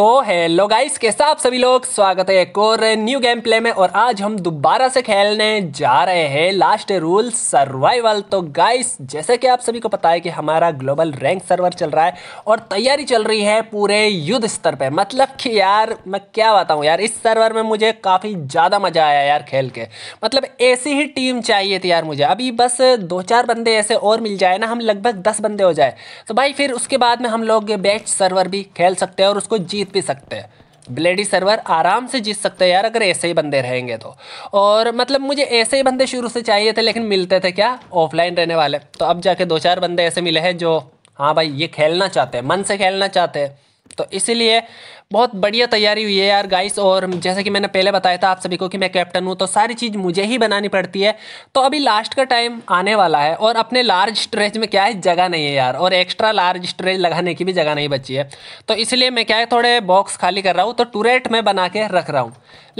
तो hello guys कैसा आप सभी लोग स्वागत है एक और न्यू गेम प्ले में और आज हम दोबारा से खेलने जा रहे हैं लास्ट रूल सर्वाइवल तो गाइस जैसे कि आप सभी को पता है कि हमारा ग्लोबल रैंक सर्वर चल रहा है और तैयारी चल रही है पूरे युद्ध स्तर पे मतलब कि यार मैं क्या बताऊँ यार इस सर्वर में मुझे काफ़ी ज़्यादा मज़ा आया यार खेल के मतलब ऐसी ही टीम चाहिए थी यार मुझे अभी बस दो चार बंदे ऐसे और मिल जाए ना हम लगभग दस बंदे हो जाए तो भाई फिर उसके बाद में हम लोग बेस्ट सर्वर भी खेल सकते हैं और उसको जीत जीत भी सकते हैं ब्लेडी सर्वर आराम से जीत सकते हैं यार अगर ऐसे ही बंदे रहेंगे तो और मतलब मुझे ऐसे ही बंदे शुरू से चाहिए थे लेकिन मिलते थे क्या ऑफलाइन रहने वाले तो अब जाके दो चार बंदे ऐसे मिले हैं जो हाँ भाई ये खेलना चाहते हैं मन से खेलना चाहते हैं तो इसीलिए बहुत बढ़िया तैयारी हुई है यार गाइस और जैसे कि मैंने पहले बताया था आप सभी को कि मैं कैप्टन हूँ तो सारी चीज़ मुझे ही बनानी पड़ती है तो अभी लास्ट का टाइम आने वाला है और अपने लार्ज स्ट्रेच में क्या है जगह नहीं है यार और एक्स्ट्रा लार्ज स्ट्रेच लगाने की भी जगह नहीं बची है तो इसलिए मैं क्या है थोड़े बॉक्स खाली कर रहा हूँ तो टूरेट में बना के रख रहा हूँ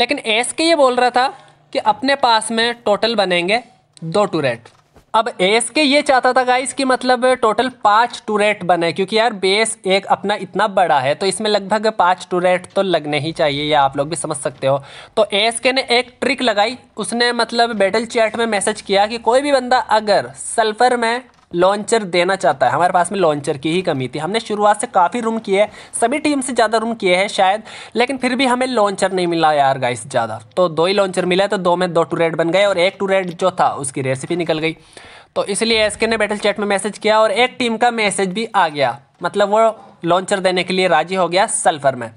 लेकिन एस के ये बोल रहा था कि अपने पास में टोटल बनेंगे दो टूरेट अब एस के ये चाहता था गाइस कि मतलब टोटल पाँच टूरेट बने क्योंकि यार बेस एक अपना इतना बड़ा है तो इसमें लगभग पाँच टूरेट तो लगने ही चाहिए या आप लोग भी समझ सकते हो तो एस के ने एक ट्रिक लगाई उसने मतलब बैटल चैट में मैसेज किया कि कोई भी बंदा अगर सल्फर में लॉन्चर देना चाहता है हमारे पास में लॉन्चर की ही कमी थी हमने शुरुआत से काफ़ी रूम किए सभी टीम से ज़्यादा रूम किए हैं शायद लेकिन फिर भी हमें लॉन्चर नहीं मिला यार गाइस ज़्यादा तो दो ही लॉन्चर मिला तो दो में दो रेड बन गए और एक रेड जो था उसकी रेसिपी निकल गई तो इसलिए एस ने बैटल चैट में मैसेज किया और एक टीम का मैसेज भी आ गया मतलब वो लॉन्चर देने के लिए राजी हो गया सल्फर में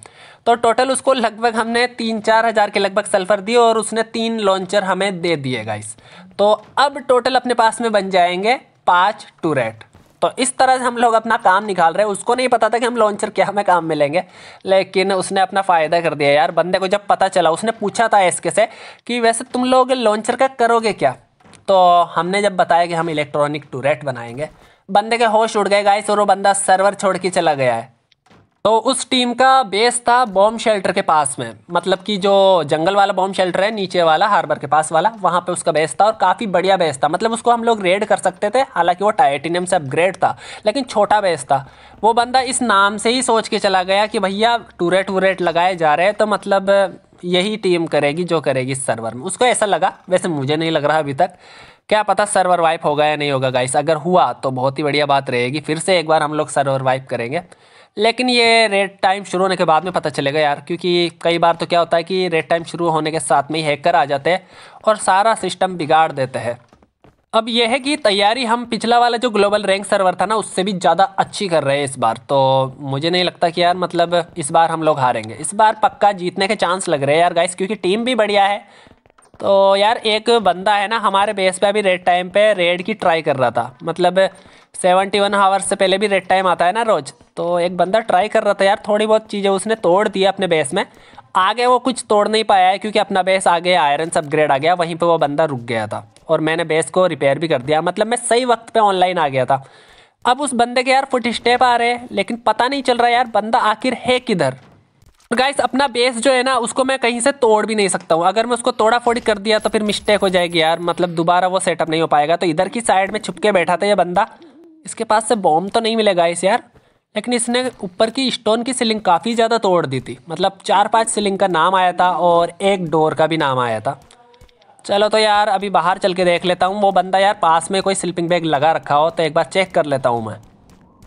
तो टोटल उसको लगभग हमने तीन चार हज़ार के लगभग सल्फर दिए और उसने तीन लॉन्चर हमें दे दिए गाइस तो अब टोटल अपने पास में बन जाएंगे पाँच टूरेट तो इस तरह से हम लोग अपना काम निकाल रहे हैं उसको नहीं पता था कि हम लॉन्चर क्या हमें काम मिलेंगे लेकिन उसने अपना फ़ायदा कर दिया यार बंदे को जब पता चला उसने पूछा था एसके से कि वैसे तुम लोग लॉन्चर का करोगे क्या तो हमने जब बताया कि हम इलेक्ट्रॉनिक टूरेट बनाएंगे बंदे के होश उड़ गए गाइस और वो बंदा सर्वर छोड़ के चला गया है तो उस टीम का बेस था बॉम्ब शेल्टर के पास में मतलब कि जो जंगल वाला बॉम्ब शेल्टर है नीचे वाला हार्बर के पास वाला वहाँ पे उसका बेस था और काफ़ी बढ़िया बेस था मतलब उसको हम लोग रेड कर सकते थे हालांकि वो टाइटेनियम से अपग्रेड था लेकिन छोटा बेस था वो बंदा इस नाम से ही सोच के चला गया कि भैया टूरेट वूरेट लगाए जा रहे हैं तो मतलब यही टीम करेगी जो करेगी इस सर्वर में उसको ऐसा लगा वैसे मुझे नहीं लग रहा अभी तक क्या पता सर्वर वाइप होगा या नहीं होगा गाइस अगर हुआ तो बहुत ही बढ़िया बात रहेगी फिर से एक बार हम लोग सर्वर वाइप करेंगे लेकिन ये रेड टाइम शुरू होने के बाद में पता चलेगा यार क्योंकि कई बार तो क्या होता है कि रेड टाइम शुरू होने के साथ में ही हैकर आ जाते हैं और सारा सिस्टम बिगाड़ देते हैं अब यह है कि तैयारी हम पिछला वाला जो ग्लोबल रैंक सर्वर था ना उससे भी ज़्यादा अच्छी कर रहे हैं इस बार तो मुझे नहीं लगता कि यार मतलब इस बार हम लोग हारेंगे इस बार पक्का जीतने के चांस लग रहे हैं यार गाइस क्योंकि टीम भी बढ़िया है तो यार एक बंदा है ना हमारे बेस पे अभी रेड टाइम पे रेड की ट्राई कर रहा था मतलब सेवेंटी वन आवर्स से पहले भी रेड टाइम आता है ना रोज़ तो एक बंदा ट्राई कर रहा था यार थोड़ी बहुत चीज़ें उसने तोड़ दी अपने बेस में आगे वो कुछ तोड़ नहीं पाया है क्योंकि अपना बेस आगे आयरन अपग्रेड आ गया वहीं पर वो बंदा रुक गया था और मैंने बेस को रिपेयर भी कर दिया मतलब मैं सही वक्त पर ऑनलाइन आ गया था अब उस बंदे के यार फुट स्टेप आ रहे हैं लेकिन पता नहीं चल रहा यार बंदा आखिर है किधर तो गाइस अपना बेस जो है ना उसको मैं कहीं से तोड़ भी नहीं सकता हूँ अगर मैं उसको तोड़ा फोड़ी कर दिया तो फिर मिस्टेक हो जाएगी यार मतलब दोबारा वो सेटअप नहीं हो पाएगा तो इधर की साइड में छुप के बैठा था ये बंदा इसके पास से बॉम्ब तो नहीं मिलेगा इस यार लेकिन इसने ऊपर की स्टोन की सीलिंग काफ़ी ज़्यादा तोड़ दी थी मतलब चार पाँच सीलिंग का नाम आया था और एक डोर का भी नाम आया था चलो तो यार अभी बाहर चल के देख लेता हूँ वो बंदा यार पास में कोई स्लिपिंग बैग लगा रखा हो तो एक बार चेक कर लेता हूँ मैं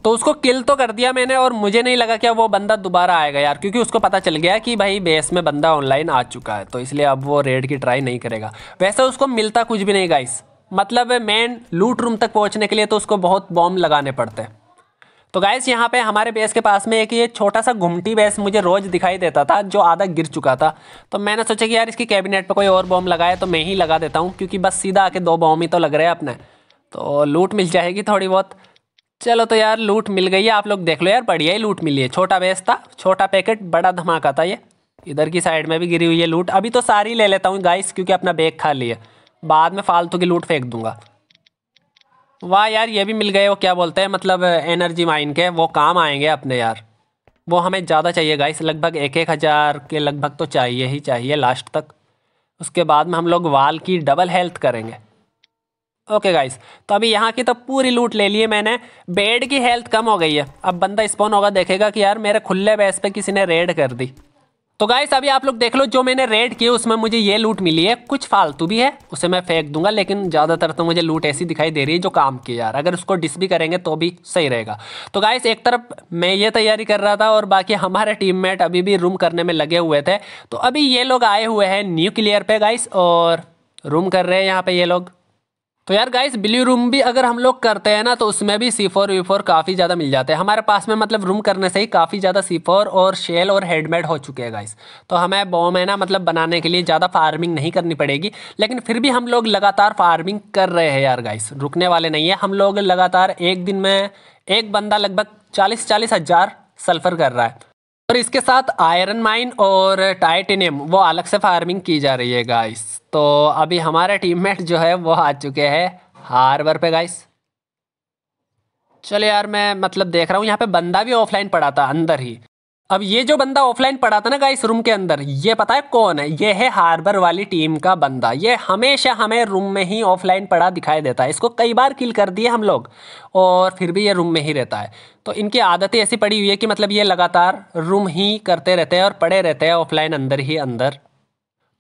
तो उसको किल तो कर दिया मैंने और मुझे नहीं लगा कि वो बंदा दोबारा आएगा यार क्योंकि उसको पता चल गया कि भाई बेस में बंदा ऑनलाइन आ चुका है तो इसलिए अब वो रेड की ट्राई नहीं करेगा वैसे उसको मिलता कुछ भी नहीं गाइस मतलब मेन लूट रूम तक पहुंचने के लिए तो उसको बहुत बॉम्ब लगाने पड़ते हैं तो गाइस यहाँ पे हमारे बेस के पास में एक ये छोटा सा घुमटी बेस मुझे रोज़ दिखाई देता था जो आधा गिर चुका था तो मैंने सोचा कि यार इसकी कैबिनेट पे कोई और बॉम्ब लगाए तो मैं ही लगा देता हूँ क्योंकि बस सीधा आके दो बॉम्ब ही तो लग रहे हैं अपने तो लूट मिल जाएगी थोड़ी बहुत चलो तो यार लूट मिल गई है आप लोग देख लो यार बढ़िया ही लूट मिली है छोटा बेस था छोटा पैकेट बड़ा धमाका था ये इधर की साइड में भी गिरी हुई है लूट अभी तो सारी ले लेता हूँ गाइस क्योंकि अपना बैग खा लिया बाद में फालतू की लूट फेंक दूंगा वाह यार ये भी मिल गए वो क्या बोलते हैं मतलब एनर्जी माइन के वो काम आएंगे अपने यार वो हमें ज़्यादा चाहिए गाइस लगभग एक एक हज़ार के लगभग तो चाहिए ही चाहिए लास्ट तक उसके बाद में हम लोग वाल की डबल हेल्थ करेंगे ओके गाइस तो अभी यहाँ की तो पूरी लूट ले ली है मैंने बेड की हेल्थ कम हो गई है अब बंदा स्पॉन होगा देखेगा कि यार मेरे खुले बेस पे किसी ने रेड कर दी तो गाइस अभी आप लोग देख लो जो मैंने रेड किए उसमें मुझे ये लूट मिली है कुछ फालतू भी है उसे मैं फेंक दूंगा लेकिन ज़्यादातर तो मुझे लूट ऐसी दिखाई दे रही है जो काम की यार अगर उसको डिस भी करेंगे तो भी सही रहेगा तो गाइस एक तरफ मैं ये तैयारी कर रहा था और बाकी हमारे मेट अभी भी रूम करने में लगे हुए थे तो अभी ये लोग आए हुए हैं न्यूक्लियर पे गाइस और रूम कर रहे हैं यहाँ पे ये लोग तो यार गाइस ब्लू रूम भी अगर हम लोग करते हैं ना तो उसमें भी सी फोर वी फोर काफ़ी ज़्यादा मिल जाते हैं हमारे पास में मतलब रूम करने से ही काफ़ी ज़्यादा सी फोर और शेल और हेडमेड हो चुके हैं गाइस तो हमें बॉम है ना मतलब बनाने के लिए ज़्यादा फार्मिंग नहीं करनी पड़ेगी लेकिन फिर भी हम लोग लगातार फार्मिंग कर रहे हैं यार गाइस रुकने वाले नहीं है हम लोग लगातार एक दिन में एक बंदा लगभग चालीस चालीस हज़ार सल्फ़र कर रहा है और इसके साथ आयरन माइन और टाइटेनियम वो अलग से फार्मिंग की जा रही है गाइस तो अभी हमारे टीममेट जो है वो आ चुके हैं हार्बर पे गाइस चलो यार मैं मतलब देख रहा हूँ यहाँ पे बंदा भी ऑफलाइन पड़ा था अंदर ही अब ये जो बंदा ऑफलाइन पड़ा था ना गाइस रूम के अंदर ये पता है कौन है ये है हार्बर वाली टीम का बंदा ये हमेशा हमें रूम में ही ऑफलाइन पड़ा दिखाई देता है इसको कई बार किल कर दिए हम लोग और फिर भी ये रूम में ही रहता है तो इनकी आदतें ऐसी पड़ी हुई है कि मतलब ये लगातार रूम ही करते रहते हैं और पड़े रहते हैं ऑफलाइन अंदर ही अंदर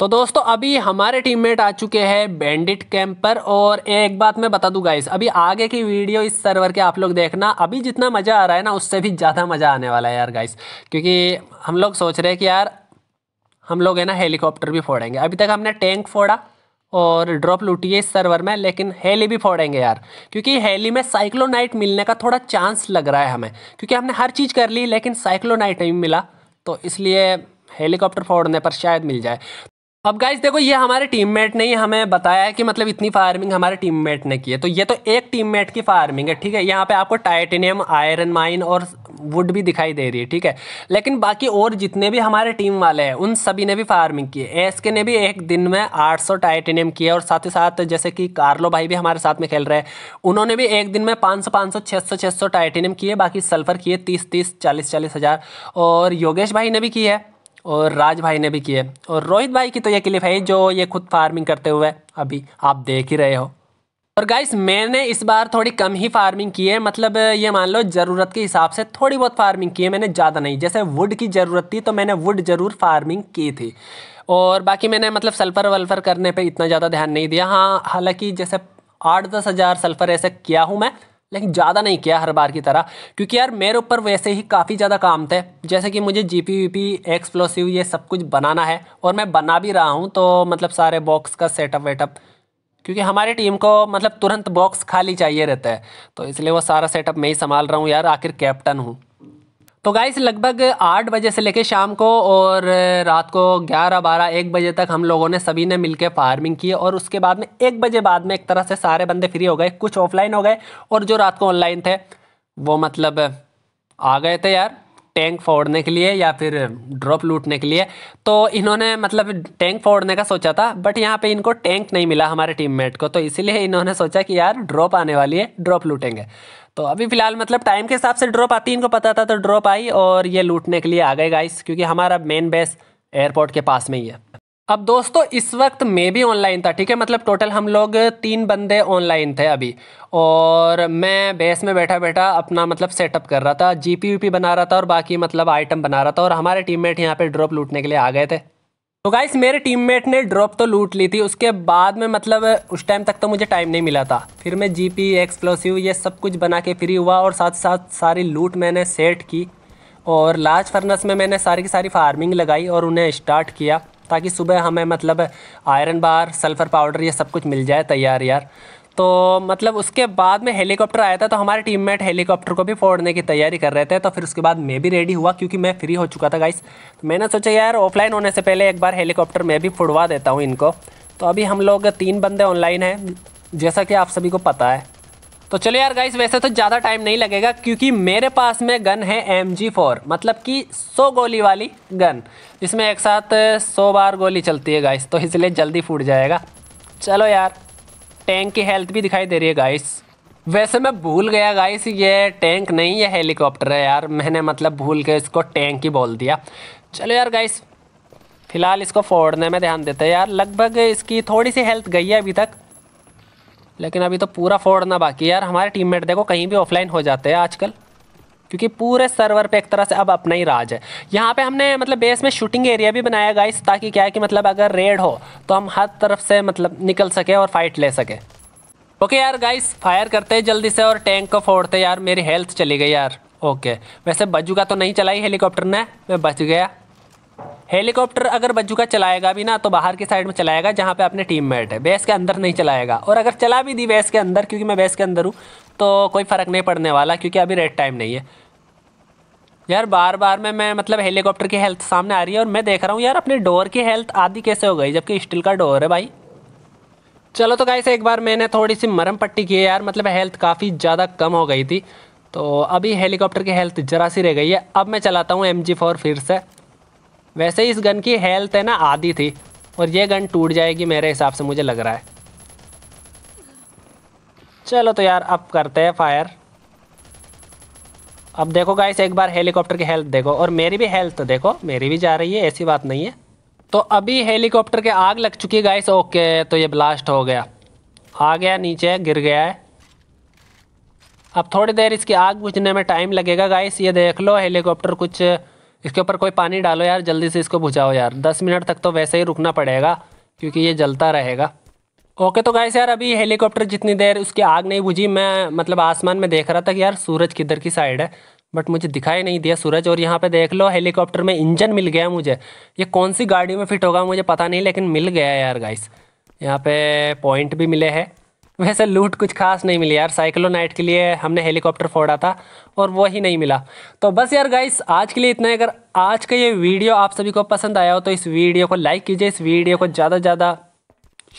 तो दोस्तों अभी हमारे टीममेट आ चुके हैं बैंडिट कैंप पर और एक बात मैं बता दूं गाइस अभी आगे की वीडियो इस सर्वर के आप लोग देखना अभी जितना मज़ा आ रहा है ना उससे भी ज़्यादा मज़ा आने वाला है यार गाइस क्योंकि हम लोग सोच रहे हैं कि यार हम लोग है ना हेलीकॉप्टर भी फोड़ेंगे अभी तक हमने टैंक फोड़ा और ड्रॉप लूटी है इस सर्वर में लेकिन हेली भी फोड़ेंगे यार क्योंकि हेली में साइक्लोनाइट मिलने का थोड़ा चांस लग रहा है हमें क्योंकि हमने हर चीज़ कर ली लेकिन साइक्लोनाइट नहीं मिला तो इसलिए हेलीकॉप्टर फोड़ने पर शायद मिल जाए अब गाइज देखो ये हमारे टीममेट ने ही हमें बताया है कि मतलब इतनी फार्मिंग हमारे टीममेट ने की है तो ये तो एक टीममेट की फार्मिंग है ठीक है यहाँ पे आपको टाइटेनियम आयरन माइन और वुड भी दिखाई दे रही है ठीक है लेकिन बाकी और जितने भी हमारे टीम वाले हैं उन सभी ने भी फार्मिंग की है एस के ने भी एक दिन में सौ टाइटेनियम किया और साथ ही साथ जैसे कि कार्लो भाई भी हमारे साथ में खेल रहे हैं उन्होंने भी एक दिन में छः सौ छः सौ टाइटेनियम किए बाकी सल्फर किए तीस तीस चालीस चालीस हज़ार और योगेश भाई ने भी की है और राज भाई ने भी किए और रोहित भाई की तो ये क्लिप है जो ये खुद फार्मिंग करते हुए अभी आप देख ही रहे हो और गाइस मैंने इस बार थोड़ी कम ही फार्मिंग की है मतलब ये मान लो ज़रूरत के हिसाब से थोड़ी बहुत फार्मिंग की है मैंने ज़्यादा नहीं जैसे वुड की ज़रूरत थी तो मैंने वुड ज़रूर फार्मिंग की थी और बाकी मैंने मतलब सल्फ़र वल्फ़र करने पे इतना ज़्यादा ध्यान नहीं दिया हाँ हालांकि जैसे आठ दस हज़ार सल्फ़र ऐसे किया हूँ मैं लेकिन ज़्यादा नहीं किया हर बार की तरह क्योंकि यार मेरे ऊपर वैसे ही काफ़ी ज़्यादा काम थे जैसे कि मुझे G P V P explosive ये सब कुछ बनाना है और मैं बना भी रहा हूँ तो मतलब सारे बॉक्स का सेटअप वेटअप क्योंकि हमारी टीम को मतलब तुरंत बॉक्स खाली चाहिए रहता है तो इसलिए वो सारा सेटअप मैं ही संभाल रहा हूँ यार आखिर कैप्टन हूँ तो गाइस लगभग आठ बजे से लेके शाम को और रात को ग्यारह बारह एक बजे तक हम लोगों ने सभी ने मिलके फार्मिंग की और उसके बाद में एक बजे बाद में एक तरह से सारे बंदे फ्री हो गए कुछ ऑफलाइन हो गए और जो रात को ऑनलाइन थे वो मतलब आ गए थे यार टैंक फोड़ने के लिए या फिर ड्रॉप लूटने के लिए तो इन्होंने मतलब टैंक फोड़ने का सोचा था बट यहाँ पे इनको टैंक नहीं मिला हमारे टीममेट को तो इसीलिए इन्होंने सोचा कि यार ड्रॉप आने वाली है ड्रॉप लूटेंगे तो अभी फिलहाल मतलब टाइम के हिसाब से ड्रॉप आती इनको पता था तो ड्रॉप आई और ये लूटने के लिए आ गए गाइस क्योंकि हमारा मेन बेस एयरपोर्ट के पास में ही है अब दोस्तों इस वक्त मैं भी ऑनलाइन था ठीक है मतलब टोटल हम लोग तीन बंदे ऑनलाइन थे अभी और मैं बेस में बैठा बैठा अपना मतलब सेटअप कर रहा था जी पी बना रहा था और बाकी मतलब आइटम बना रहा था और हमारे टीममेट यहाँ पे ड्रॉप लूटने के लिए आ गए थे तो गाइस मेरे टीममेट ने ड्रॉप तो लूट ली थी उसके बाद में मतलब उस टाइम तक तो मुझे टाइम नहीं मिला था फिर मैं जीपी एक्सप्लोसिव ये सब कुछ बना के फ्री हुआ और साथ साथ सारी लूट मैंने सेट की और लास्ट फर्नस में मैंने सारी की सारी फार्मिंग लगाई और उन्हें स्टार्ट किया ताकि सुबह हमें मतलब आयरन बार सल्फ़र पाउडर ये सब कुछ मिल जाए तैयार यार तो मतलब उसके बाद में हेलीकॉप्टर आया था तो हमारे टीममेट हेलीकॉप्टर को भी फोड़ने की तैयारी कर रहे थे तो फिर उसके बाद मैं भी रेडी हुआ क्योंकि मैं फ्री हो चुका था गाइस तो मैंने सोचा यार ऑफलाइन होने से पहले एक बार हेलीकॉप्टर मैं भी फुड़वा देता हूँ इनको तो अभी हम लोग तीन बंदे ऑनलाइन हैं जैसा कि आप सभी को पता है तो चलो यार गाइस वैसे तो ज़्यादा टाइम नहीं लगेगा क्योंकि मेरे पास में गन है एम जी फोर मतलब कि सौ गोली वाली गन जिसमें एक साथ सौ बार गोली चलती है गाइस तो इसलिए जल्दी फूट जाएगा चलो यार टैंक की हेल्थ भी दिखाई दे रही है गाइस वैसे मैं भूल गया गाइस ये टैंक नहीं है हेलीकॉप्टर है यार मैंने मतलब भूल के इसको टैंक ही बोल दिया चलो यार गाइस फिलहाल इसको फोड़ने में ध्यान देते हैं यार लगभग इसकी थोड़ी सी हेल्थ गई है अभी तक लेकिन अभी तो पूरा फोड़ना बाकी यार हमारे टीममेट देखो कहीं भी ऑफलाइन हो जाते हैं आजकल क्योंकि पूरे सर्वर पे एक तरह से अब अपना ही राज है यहाँ पे हमने मतलब बेस में शूटिंग एरिया भी बनाया गाइस ताकि क्या है कि मतलब अगर रेड हो तो हम हर तरफ से मतलब निकल सके और फाइट ले सके ओके यार गाइस फायर करते हैं जल्दी से और टैंक को फोड़ते यार मेरी हेल्थ चली गई यार ओके वैसे बज्जू का तो नहीं चलाई हेलीकॉप्टर ने मैं बच गया हेलीकॉप्टर अगर बज्जू का चलाएगा भी ना तो बाहर की साइड में चलाएगा जहाँ पे अपने टीममेट है बेस के अंदर नहीं चलाएगा और अगर चला भी दी बेस के अंदर क्योंकि मैं बेस के अंदर हूँ तो कोई फ़र्क नहीं पड़ने वाला क्योंकि अभी रेड टाइम नहीं है यार बार बार में मैं मतलब हेलीकॉप्टर की हेल्थ सामने आ रही है और मैं देख रहा हूँ यार अपने डोर की हेल्थ आधी कैसे हो गई जबकि स्टील का डोर है भाई चलो तो गाइस एक बार मैंने थोड़ी सी मरम पट्टी की है यार मतलब हेल्थ काफ़ी ज़्यादा कम हो गई थी तो अभी हेलीकॉप्टर की हेल्थ जरा सी रह गई है अब मैं चलाता हूँ एम जी फोर फिर से वैसे इस गन की हेल्थ है ना आधी थी और ये गन टूट जाएगी मेरे हिसाब से मुझे लग रहा है चलो तो यार अब करते हैं फायर अब देखो गाइस एक बार हेलीकॉप्टर की हेल्थ देखो और मेरी भी हेल्थ देखो मेरी भी जा रही है ऐसी बात नहीं है तो अभी हेलीकॉप्टर के आग लग चुकी है गाइस ओके तो ये ब्लास्ट हो गया आ गया नीचे गिर गया है अब थोड़ी देर इसकी आग बुझने में टाइम लगेगा गाइस ये देख लो हेलीकॉप्टर कुछ इसके ऊपर कोई पानी डालो यार जल्दी से इसको बुझाओ यार दस मिनट तक तो वैसे ही रुकना पड़ेगा क्योंकि ये जलता रहेगा ओके तो गाइस यार अभी हेलीकॉप्टर जितनी देर उसकी आग नहीं बुझी मैं मतलब आसमान में देख रहा था कि यार सूरज किधर की साइड है बट मुझे दिखाई नहीं दिया सूरज और यहाँ पे देख लो हेलीकॉप्टर में इंजन मिल गया मुझे ये कौन सी गाड़ी में फिट होगा मुझे पता नहीं लेकिन मिल गया यार गाइस यहाँ पे पॉइंट भी मिले हैं वैसे लूट कुछ खास नहीं मिली यार साइकिलो नाइट के लिए हमने हेलीकॉप्टर फोड़ा था और वो ही नहीं मिला तो बस यार गाइस आज के लिए इतना ही अगर आज का ये वीडियो आप सभी को पसंद आया हो तो इस वीडियो को लाइक कीजिए इस वीडियो को ज़्यादा ज़्यादा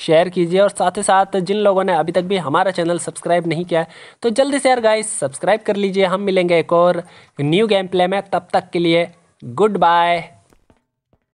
शेयर कीजिए और साथ ही साथ जिन लोगों ने अभी तक भी हमारा चैनल सब्सक्राइब नहीं किया है तो जल्दी से यार गाइस सब्सक्राइब कर लीजिए हम मिलेंगे एक और न्यू गेम प्ले में तब तक के लिए गुड बाय